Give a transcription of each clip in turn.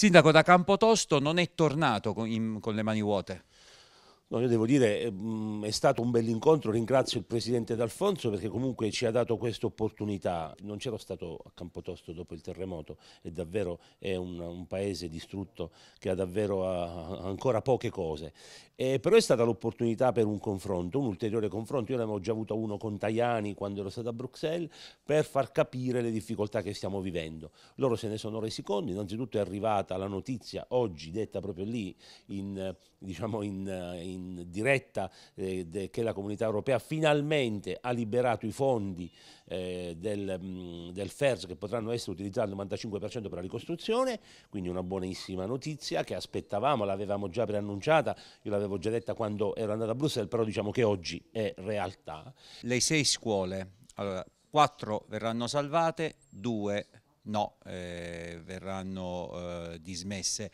Sindaco da Campotosto non è tornato con, in, con le mani vuote. No, io devo dire, ehm, è stato un bell'incontro, ringrazio il Presidente D'Alfonso perché comunque ci ha dato questa opportunità. Non c'ero stato a Campotosto dopo il terremoto è davvero è un, un paese distrutto che ha davvero ha ancora poche cose. Eh, però è stata l'opportunità per un confronto, un ulteriore confronto. Io ne avevo già avuto uno con Tajani quando ero stato a Bruxelles per far capire le difficoltà che stiamo vivendo. Loro se ne sono resi conto, innanzitutto è arrivata la notizia oggi detta proprio lì in, diciamo in, in in diretta eh, de, che la comunità europea finalmente ha liberato i fondi eh, del, mh, mm, del, FERS che potranno essere utilizzati al 95% per la ricostruzione, quindi una buonissima notizia che aspettavamo, l'avevamo già preannunciata, io l'avevo già detta quando ero andata a Bruxelles, però diciamo che oggi è realtà. Le sei scuole, allora, quattro verranno salvate, due no, eh, verranno eh, dismesse.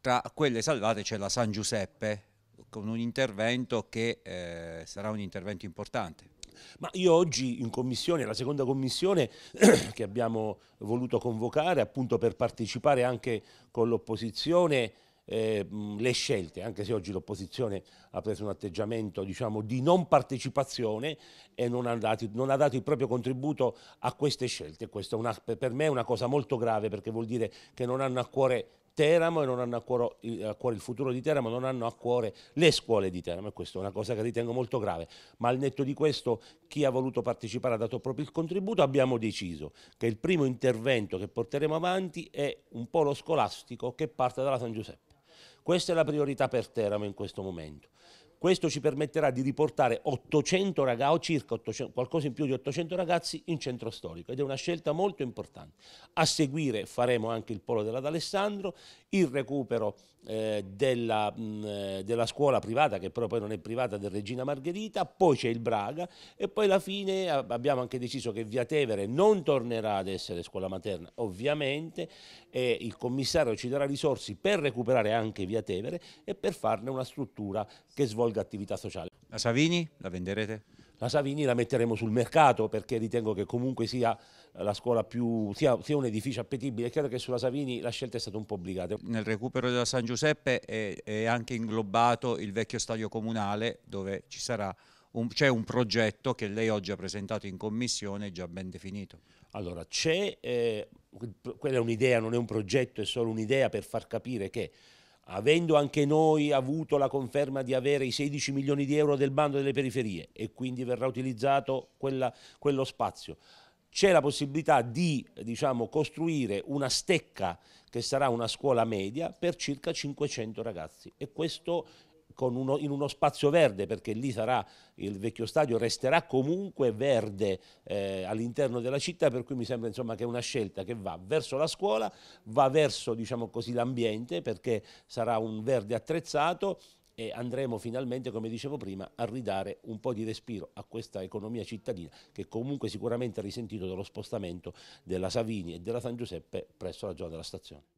Tra quelle salvate c'è la San Giuseppe, con un intervento che eh, sarà un intervento importante. Ma io oggi in commissione, la seconda commissione che abbiamo voluto convocare appunto per partecipare anche con l'opposizione eh, le scelte, anche se oggi l'opposizione ha preso un atteggiamento diciamo, di non partecipazione e non ha, dato, non ha, dato, il proprio contributo a queste scelte. Questa una, per me è una cosa molto grave perché vuol dire che non hanno a cuore Teramo e non hanno a cuore, a cuore, il futuro di Teramo, non hanno a cuore le scuole di Teramo e questa è una cosa che ritengo molto grave, ma al netto di questo chi ha voluto partecipare ha dato proprio il contributo, abbiamo deciso che il primo intervento che porteremo avanti è un polo scolastico che parte dalla San Giuseppe. Questa è la priorità per Teramo in questo momento. Questo ci permetterà di riportare 800 ragazzi, circa 800, qualcosa in più di 800 ragazzi in centro storico ed è una scelta molto importante. A seguire faremo anche il polo dell'Adalessandro, il recupero eh, della, mh, eh, della, scuola privata, che però poi non è privata, del Regina Margherita, poi c'è il Braga e poi alla fine abbiamo anche deciso che Via Tevere non tornerà ad essere scuola materna, ovviamente, e il commissario ci darà risorse per recuperare anche Via Tevere e per farne una struttura che svolga attività sociale. La Savini la venderete? La Savini la metteremo sul mercato perché ritengo che comunque sia eh, la scuola più, sia, sia un edificio appetibile. Credo che sulla Savini la scelta è stata un po' obbligata. Nel recupero della San Giuseppe è, è anche inglobato il vecchio stadio comunale dove ci sarà c'è un progetto che lei oggi ha presentato in commissione già ben definito. Allora, c'è, eh, quella è un'idea, non è un progetto, è solo un'idea per far capire che avendo anche noi avuto la conferma di avere i 16 milioni di euro del bando delle periferie e quindi verrà utilizzato quella, quello spazio, c'è la possibilità di diciamo, costruire una stecca che sarà una scuola media per circa 500 ragazzi e questo uno, in uno spazio verde, perché lì sarà il vecchio stadio, resterà comunque verde eh, all'interno della città, per cui mi sembra insomma, che è una scelta che va verso la scuola, va verso diciamo l'ambiente, perché sarà un verde attrezzato e andremo finalmente, come dicevo prima, a ridare un po' di respiro a questa economia cittadina che comunque sicuramente ha risentito dello spostamento della Savini e della San Giuseppe presso la zona della stazione.